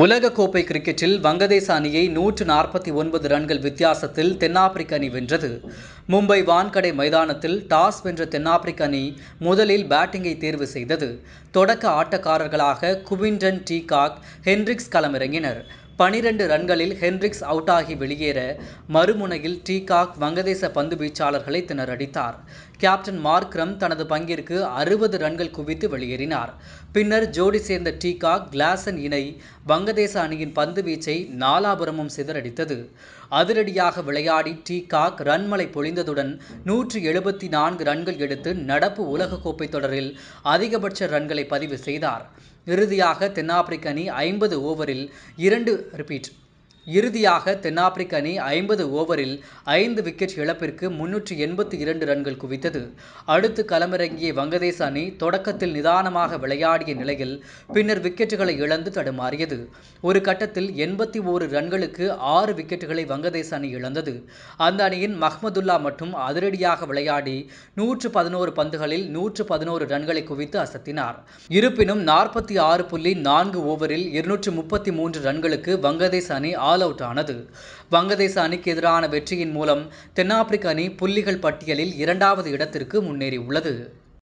உலகக்கோப்பை கிரிக்கெட்டில் வங்கதேச அணியை நூற்று நாற்பத்தி ஒன்பது ரன்கள் வித்தியாசத்தில் தென்னாப்பிரிக்க அணி வென்றது மும்பை வான்கடை மைதானத்தில் டாஸ் வென்ற தென்னாப்பிரிக்க அணி முதலில் பேட்டிங்கை தேர்வு செய்தது தொடக்க ஆட்டக்காரர்களாக குவிண்டன் டீகாக் ஹென்ரிக்ஸ் களமிறங்கினர் பனிரெண்டு ரன்களில் ஹென்ரிக்ஸ் அவுட்டாகி வெளியேற மறுமுனையில் டீகாக் வங்கதேச பந்து வீச்சாளர்களை திணறடித்தார் கேப்டன் மார்க்ரம் தனது பங்கிற்கு அறுபது ரன்கள் குவித்து வெளியேறினார் பின்னர் ஜோடி சேர்ந்த டீகாக் கிளாசன் இணை வங்கதேச அணியின் பந்து வீச்சை நாலாபுரமும் சிதறடித்தது அதிரடியாக விளையாடி டீகாக் ரன்மலை பொழிந்த குறைந்ததுடன் நூற்றி எழுபத்தி நான்கு ரன்கள் எடுத்து நடப்பு உலகக்கோப்பை தொடரில் அதிகபட்ச ரன்களை பதிவு செய்தார் இறுதியாக தென்னாப்பிரிக்க அணி ஐம்பது ஓவரில் இரண்டு ரிப்பீட் இறுதியாக தென்னாப்பிரிக்க அணி ஐம்பது ஓவரில் ஐந்து விக்கெட் இழப்பிற்கு முன்னூற்றி எண்பத்தி இரண்டு ரன்கள் குவித்தது அடுத்து களமிறங்கிய வங்கதேச அணி தொடக்கத்தில் நிதானமாக விளையாடிய நிலையில் பின்னர் விக்கெட்டுகளை இழந்து தடுமாறியது ஒரு கட்டத்தில் எண்பத்தி ஓரு ரன்களுக்கு ஆறு விக்கெட்டுகளை வங்கதேச அணி இழந்தது அந்த அணியின் மஹ்மதுல்லா மட்டும் அதிரடியாக விளையாடி நூற்று பதினோரு பந்துகளில் நூற்று பதினோரு ரன்களை குவித்து அசத்தினார் இருப்பினும் நாற்பத்தி ஆறு புள்ளி நான்கு ஓவரில் இருநூற்று முப்பத்தி மூன்று ரன்களுக்கு வங்கதேச அணி ஆல் அவுட் ஆனது வங்கதேச அணிக்கு எதிரான வெற்றியின் மூலம் தென்னாப்பிரிக்க அணி புள்ளிகள் பட்டியலில் இரண்டாவது இடத்திற்கு முன்னேறியுள்ளது